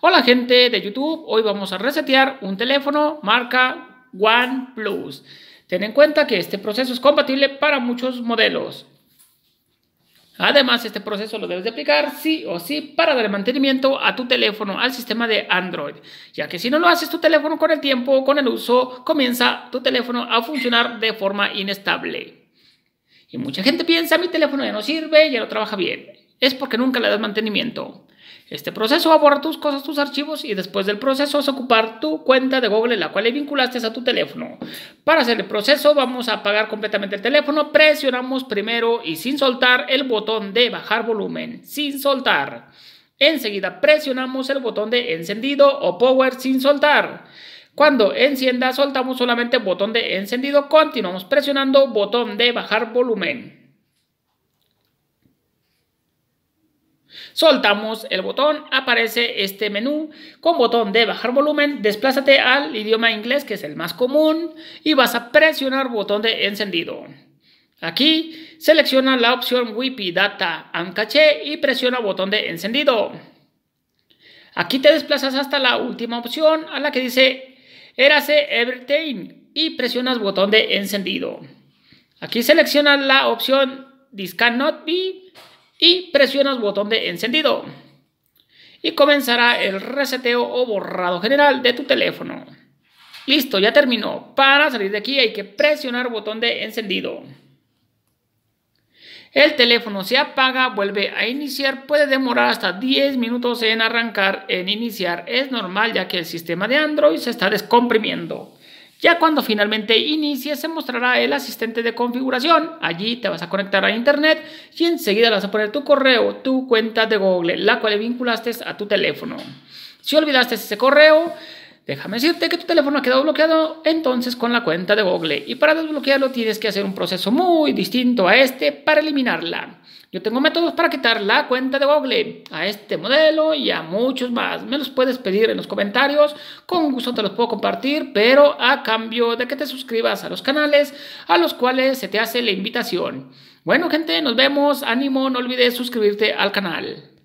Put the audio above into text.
Hola gente de YouTube, hoy vamos a resetear un teléfono marca OnePlus. Ten en cuenta que este proceso es compatible para muchos modelos. Además, este proceso lo debes de aplicar sí o sí para dar mantenimiento a tu teléfono al sistema de Android, ya que si no lo haces tu teléfono con el tiempo, con el uso, comienza tu teléfono a funcionar de forma inestable. Y mucha gente piensa, mi teléfono ya no sirve, ya no trabaja bien. Es porque nunca le das mantenimiento. Este proceso va a borrar tus cosas, tus archivos y después del proceso vas a ocupar tu cuenta de Google, la cual le vinculaste a tu teléfono. Para hacer el proceso vamos a apagar completamente el teléfono, presionamos primero y sin soltar el botón de bajar volumen, sin soltar. Enseguida presionamos el botón de encendido o power sin soltar. Cuando encienda soltamos solamente botón de encendido, continuamos presionando botón de bajar volumen. Soltamos el botón, aparece este menú con botón de bajar volumen, desplázate al idioma inglés que es el más común y vas a presionar botón de encendido. Aquí selecciona la opción wi Data and Cache y presiona botón de encendido. Aquí te desplazas hasta la última opción a la que dice Erase Everything y presionas botón de encendido. Aquí selecciona la opción This cannot be y presionas botón de encendido y comenzará el reseteo o borrado general de tu teléfono. Listo, ya terminó. Para salir de aquí hay que presionar botón de encendido. El teléfono se apaga, vuelve a iniciar, puede demorar hasta 10 minutos en arrancar, en iniciar. Es normal ya que el sistema de Android se está descomprimiendo. Ya cuando finalmente inicie se mostrará el asistente de configuración, allí te vas a conectar a internet y enseguida vas a poner tu correo, tu cuenta de Google, la cual vinculaste a tu teléfono. Si olvidaste ese correo, Déjame decirte que tu teléfono ha quedado bloqueado entonces con la cuenta de Google y para desbloquearlo tienes que hacer un proceso muy distinto a este para eliminarla. Yo tengo métodos para quitar la cuenta de Google a este modelo y a muchos más. Me los puedes pedir en los comentarios, con gusto te los puedo compartir, pero a cambio de que te suscribas a los canales a los cuales se te hace la invitación. Bueno gente, nos vemos, ánimo, no olvides suscribirte al canal.